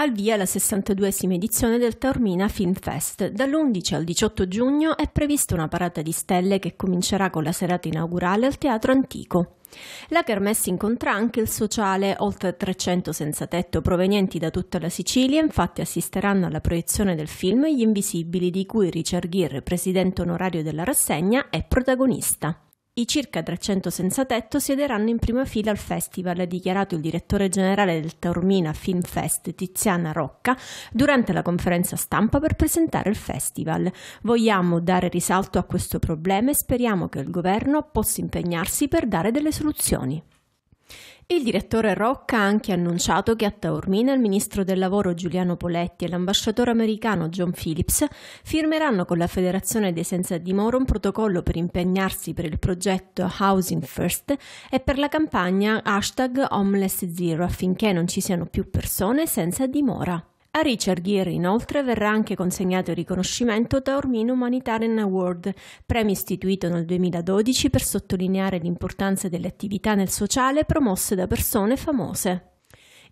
al via la 62esima edizione del Taormina Film Fest. Dall'11 al 18 giugno è prevista una parata di stelle che comincerà con la serata inaugurale al Teatro Antico. La Kermesse incontra anche il sociale, oltre 300 senza tetto provenienti da tutta la Sicilia, infatti assisteranno alla proiezione del film Gli Invisibili, di cui Richard Gere, presidente onorario della rassegna, è protagonista. I circa 300 senza tetto siederanno in prima fila al festival, ha dichiarato il direttore generale del Taormina Film Fest Tiziana Rocca durante la conferenza stampa per presentare il festival. Vogliamo dare risalto a questo problema e speriamo che il governo possa impegnarsi per dare delle soluzioni. Il direttore Rocca ha anche annunciato che a Taormina il ministro del lavoro Giuliano Poletti e l'ambasciatore americano John Phillips firmeranno con la Federazione dei Senza Dimora un protocollo per impegnarsi per il progetto Housing First e per la campagna hashtag Homeless Zero affinché non ci siano più persone senza dimora. A Richard Gere inoltre verrà anche consegnato il riconoscimento Taormin Humanitarian Award, premio istituito nel 2012 per sottolineare l'importanza delle attività nel sociale promosse da persone famose.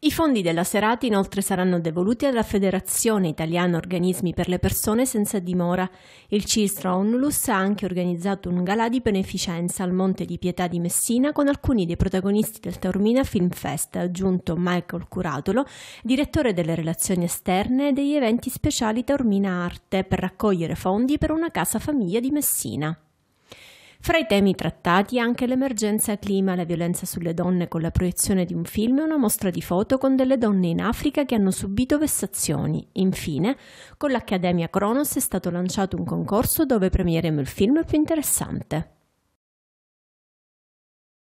I fondi della serata inoltre saranno devoluti alla Federazione Italiana Organismi per le Persone Senza Dimora. Il CISRA Onlus ha anche organizzato un galà di beneficenza al Monte di Pietà di Messina con alcuni dei protagonisti del Taormina Film Fest, aggiunto Michael Curatolo, direttore delle relazioni esterne e degli eventi speciali Taormina Arte, per raccogliere fondi per una casa famiglia di Messina. Fra i temi trattati anche l'emergenza clima e la violenza sulle donne con la proiezione di un film e una mostra di foto con delle donne in Africa che hanno subito vessazioni. Infine, con l'Accademia Kronos è stato lanciato un concorso dove premieremo il film più interessante.